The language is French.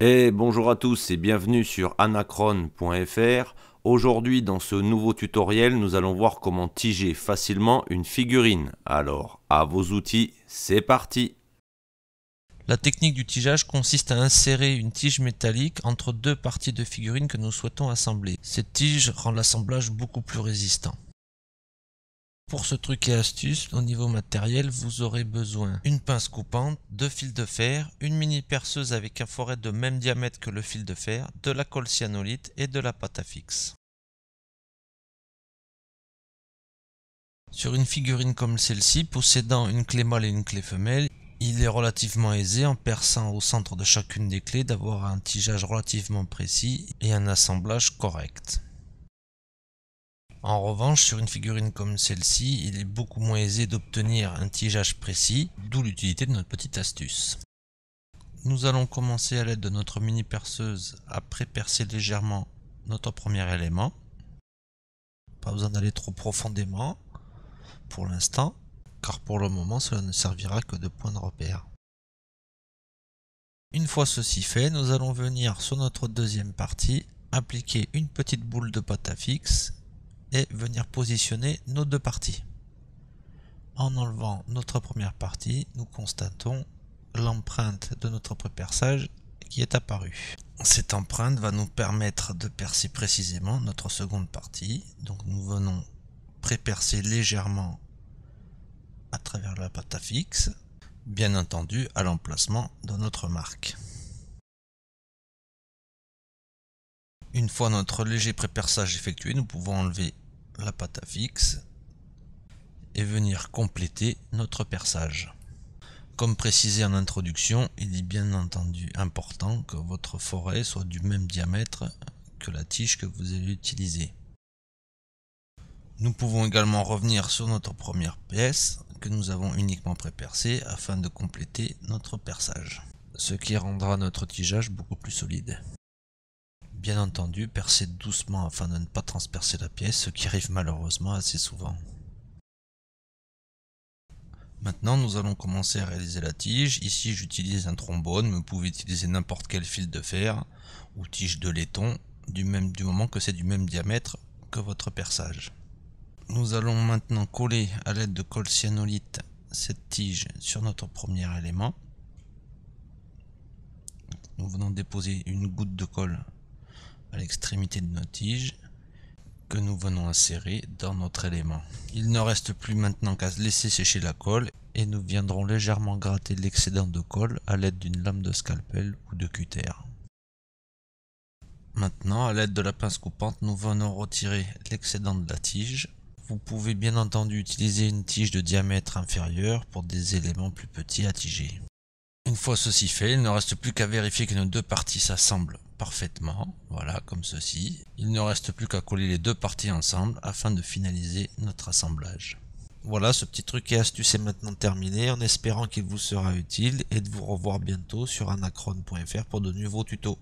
Et bonjour à tous et bienvenue sur Anachron.fr Aujourd'hui dans ce nouveau tutoriel nous allons voir comment tiger facilement une figurine. Alors à vos outils, c'est parti La technique du tigeage consiste à insérer une tige métallique entre deux parties de figurine que nous souhaitons assembler. Cette tige rend l'assemblage beaucoup plus résistant. Pour ce truc et astuce, au niveau matériel, vous aurez besoin une pince coupante, deux fils de fer, une mini perceuse avec un forêt de même diamètre que le fil de fer, de la colle cyanolite et de la pâte à fixe. Sur une figurine comme celle-ci, possédant une clé mâle et une clé femelle, il est relativement aisé en perçant au centre de chacune des clés d'avoir un tigeage relativement précis et un assemblage correct. En revanche, sur une figurine comme celle-ci, il est beaucoup moins aisé d'obtenir un tigeage précis, d'où l'utilité de notre petite astuce. Nous allons commencer à l'aide de notre mini perceuse à pré-percer légèrement notre premier élément. Pas besoin d'aller trop profondément pour l'instant, car pour le moment cela ne servira que de point de repère. Une fois ceci fait, nous allons venir sur notre deuxième partie appliquer une petite boule de pâte à fixe venir positionner nos deux parties. En enlevant notre première partie, nous constatons l'empreinte de notre préperçage qui est apparue. Cette empreinte va nous permettre de percer précisément notre seconde partie. Donc nous venons prépercer légèrement à travers la pâte à fixe, bien entendu à l'emplacement de notre marque. Une fois notre léger préperçage effectué, nous pouvons enlever la pâte à fixe et venir compléter notre perçage. Comme précisé en introduction, il est bien entendu important que votre forêt soit du même diamètre que la tige que vous avez utilisée Nous pouvons également revenir sur notre première pièce que nous avons uniquement prépercée afin de compléter notre perçage, ce qui rendra notre tigeage beaucoup plus solide bien entendu percer doucement afin de ne pas transpercer la pièce, ce qui arrive malheureusement assez souvent. Maintenant, nous allons commencer à réaliser la tige. Ici, j'utilise un trombone, mais vous pouvez utiliser n'importe quel fil de fer ou tige de laiton, du, même, moment que c'est du même diamètre que votre perçage. Nous allons maintenant coller à l'aide de colle cyanolite cette tige sur notre premier élément. Nous venons déposer une goutte de colle l'extrémité de nos tiges que nous venons insérer dans notre élément. Il ne reste plus maintenant qu'à laisser sécher la colle et nous viendrons légèrement gratter l'excédent de colle à l'aide d'une lame de scalpel ou de cutter. Maintenant, à l'aide de la pince coupante, nous venons retirer l'excédent de la tige. Vous pouvez bien entendu utiliser une tige de diamètre inférieur pour des éléments plus petits à tiger. Une fois ceci fait, il ne reste plus qu'à vérifier que nos deux parties s'assemblent parfaitement, voilà, comme ceci. Il ne reste plus qu'à coller les deux parties ensemble afin de finaliser notre assemblage. Voilà, ce petit truc et astuce est maintenant terminé, en espérant qu'il vous sera utile et de vous revoir bientôt sur anacron.fr pour de nouveaux tutos.